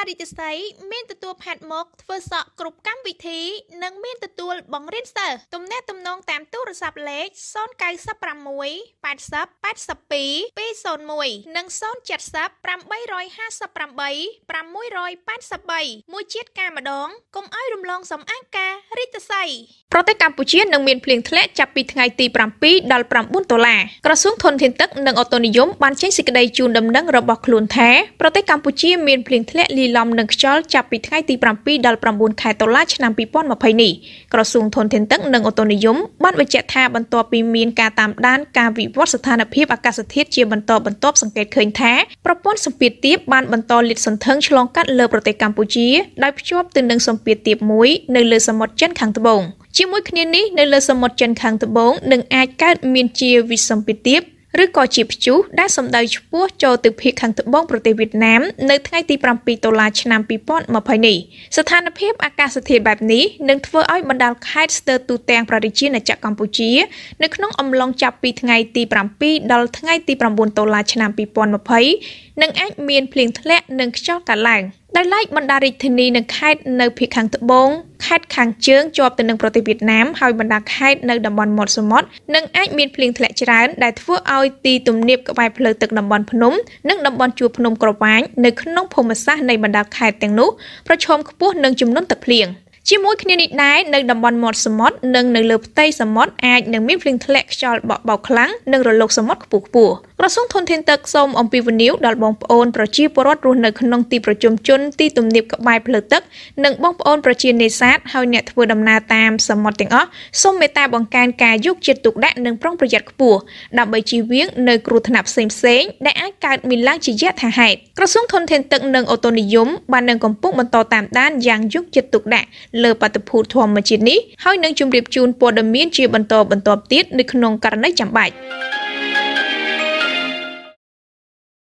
ការរិទ្ធិស័យមានទទួលផាត់មុខធ្វើសក់គ្រប់កម្មវិធី និងមានទទួលបង្រៀនសិស្សទំនាក់ទំនងតាមទូរស័ព្ទលេខ096 80 82 201និង070 858 683មួយជាតិការម្ដងកុំឲ្យរំលង សំអាងការរិទ្ធិស័យប្រទេសកម្ពុជានឹងមានភ្លៀងធ្លាក់ចាប់ពីថ្ងៃទី7ដល់9ដុល្លារក្រសួងធនធានទឹកនិងអូតូនិយមបានចេញសេចក្តីជូនដំណឹងរបស់ខ្លួនថាប្រទេសកម្ពុជាមានភ្លៀងធ្លាក់លីលំនឹងខ្យល់ចាប់ពីថ្ងៃទី7ដល់9ខែតុលាឆ្នាំ2020នេះក្រសួងធនធានទឹកនិងអូតូនិយមបានបញ្ជាក់ថាបន្ទាប់ពីមានការតាមដានការវិវត្តស្ថានភាពអាកាសធាតុជាបន្តបន្ទាប់សង្កេតឃើញថាប្រព័ន្ធសម្ពាធទាបបានបន្តលាតសន្ធឹងឆ្លងកាត់លើប្រទេសកម្ពុជាដោយភ្ជាប់ទៅនឹងសម្ពាធទាបមួយនៅលើសមុទ្រចិនខាងត្បូងជាមួយគ្នានេះនៅលើសមុទ្រចិនខាងត្បូងនឹងអាចកើតមានជាវិសម្ពាធទាបឬក៏ជាព្យុះដែលសម្ដៅឆ្ពោះចូលទៅភាគខាងត្បូងប្រទេសវៀតណាមនៅថ្ងៃទី7តុលាឆ្នាំ2020នេះស្ថានភាពអាកាសធាតុបែបនេះនឹងធ្វើឲ្យបណ្ដាលខេត្តស្ទើរទូទាំងប្រទេសជាតិកម្ពុជានៅក្នុងអំឡុងចាប់ពីថ្ងៃ ទី7ដល់ថ្ងៃទី9តុលាឆ្នាំ2020នឹងអាចមានភ្លៀងធ្លាក់និងខ្យល់កើតឡើង។ដោយឡែកបណ្ដារាជធានីនិងខេត្តនៅភាគខាងត្បូងខេត្តខាងជើងជាប់ទៅនឹងប្រទេសវៀតណាមហើយបណ្ដាខេត្តនៅតំបន់មាត់សមុទ្រនឹងអាចមានភ្លៀងធ្លាក់ច្រើនដែលធ្វើឲ្យទីទំនាបក្បែរផ្លូវទឹកតំបន់ភ្នំ និងតំបន់ជួរភ្នំក្រវាញនៅក្នុងភូមិសាស្ត្រនៃបណ្ដាខេត្តទាំងនោះប្រឈមខ្ពស់នឹងចំនួនទឹកភ្លៀង។ជាមួយគ្នានេះដែរនៅតំបន់មាត់សមុទ្រនិងនៅលើផ្ទៃសមុទ្រអាចនឹងមានភ្លៀងធ្លាក់ខ្យល់បក់បោកខ្លាំងនិងរលកសមុទ្រខ្ពស់ខ្ពស់ក្រសួងធនធានទឹកសូមអំពាវនាវដល់បងប្អូនប្រជាពលរដ្ឋរស់នៅក្នុងទីប្រជុំជនទីទំនាបក្បែរផ្លូវទឹក និងបងប្អូនប្រជានេសាទហើយអ្នកធ្វើដំណើរតាមសមុទ្រទាំងអស់សូមមេត្តាបង្កើនការយកចិត្តទុកដាក់និងប្រុងប្រយ័ត្នខ្ពស់ដើម្បីជៀសវាងនៅគ្រោះថ្នាក់ផ្សេងៗដែលអាចកើតមានឡើងជាយថាហេតុក្រសួងធនធានទឹកនិងអូតូនិយមបាននឹងកំពុងបន្តតាមដានយ៉ាងយកចិត្តទុកដាក់លើបាតុភូតធម្មជាតិនេះហើយនឹងជម្រាបជូនព័ត៌មានជាបន្តបន្ទាប់ទៀតនៅក្នុងករណីចាំបាច់។